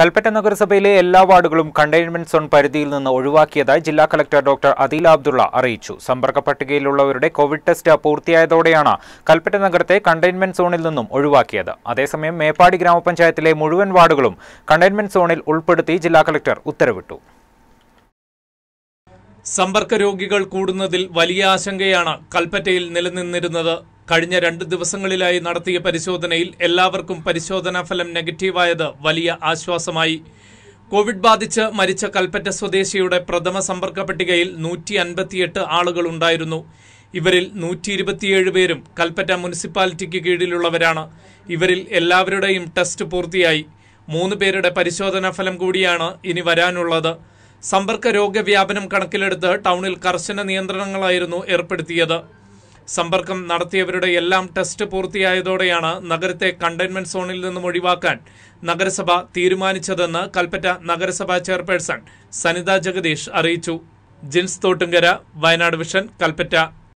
കൽപ്പറ്റ നഗരസഭയിലെ എല്ലാ വാർഡുകളും കണ്ടെയ്ൻമെന്റ് സോൺ പരിധിയിൽ നിന്ന് ഒഴിവാക്കിയതായി ജില്ലാ കളക്ടർ ഡോക്ടർ അദീല അബ്ദുള്ള അറിയിച്ചു സമ്പർക്ക പട്ടികയിലുള്ളവരുടെ കോവിഡ് ടെസ്റ്റ് പൂർത്തിയായതോടെയാണ് കൽപ്പറ്റ നഗരത്തെ കണ്ടെയ്ൻമെന്റ് സോണിൽ നിന്നും ഒഴിവാക്കിയത് അതേസമയം മേപ്പാടി ഗ്രാമപഞ്ചായത്തിലെ മുഴുവൻ വാർഡുകളും കണ്ടെയ്ൻമെന്റ് സോണിൽ ഉൾപ്പെടുത്തി ജില്ലാ കളക്ടർ ഉത്തരവിട്ടു സമ്പർക്ക രോഗികൾ കൂടുന്നതിൽ വലിയ ആശങ്കയാണ് കൽപ്പറ്റയിൽ നിലനിന്നിരുന്നത് കഴിഞ്ഞ രണ്ട് ദിവസങ്ങളിലായി നടത്തിയ പരിശോധനയിൽ എല്ലാവർക്കും പരിശോധനാ ഫലം നെഗറ്റീവായത് വലിയ ആശ്വാസമായി കോവിഡ് ബാധിച്ച് മരിച്ച കൽപ്പറ്റ സ്വദേശിയുടെ പ്രഥമ സമ്പർക്ക പട്ടികയിൽ നൂറ്റി അൻപത്തിയെട്ട് ആളുകൾ ഉണ്ടായിരുന്നു ഇവരിൽ നൂറ്റി ഇരുപത്തിയേഴ് പേരും കൽപ്പറ്റ മുനിസിപ്പാലിറ്റിക്ക് കീഴിലുള്ളവരാണ് ഇവരിൽ എല്ലാവരുടെയും ടെസ്റ്റ് പൂർത്തിയായി മൂന്ന് പേരുടെ പരിശോധനാ ഫലം കൂടിയാണ് ഇനി വരാനുള്ളത് സമ്പർക്ക രോഗവ്യാപനം കണക്കിലെടുത്ത് ടൗണിൽ കർശന നിയന്ത്രണങ്ങളായിരുന്നു ഏർപ്പെടുത്തിയത് സമ്പർക്കം നടത്തിയവരുടെ എല്ലാം ടെസ്റ്റ് പൂർത്തിയായതോടെയാണ് നഗരത്തെ കണ്ടെയ്ൻമെന്റ് സോണിൽ നിന്നും ഒഴിവാക്കാൻ നഗരസഭ തീരുമാനിച്ചതെന്ന് കൽപ്പറ്റ നഗരസഭാ ചെയർപേഴ്സൺ സനിത ജഗദീഷ് അറിയിച്ചു ജിൻസ് തോട്ടുങ്കര വയനാട് വിഷൻ കൽപ്പറ്റ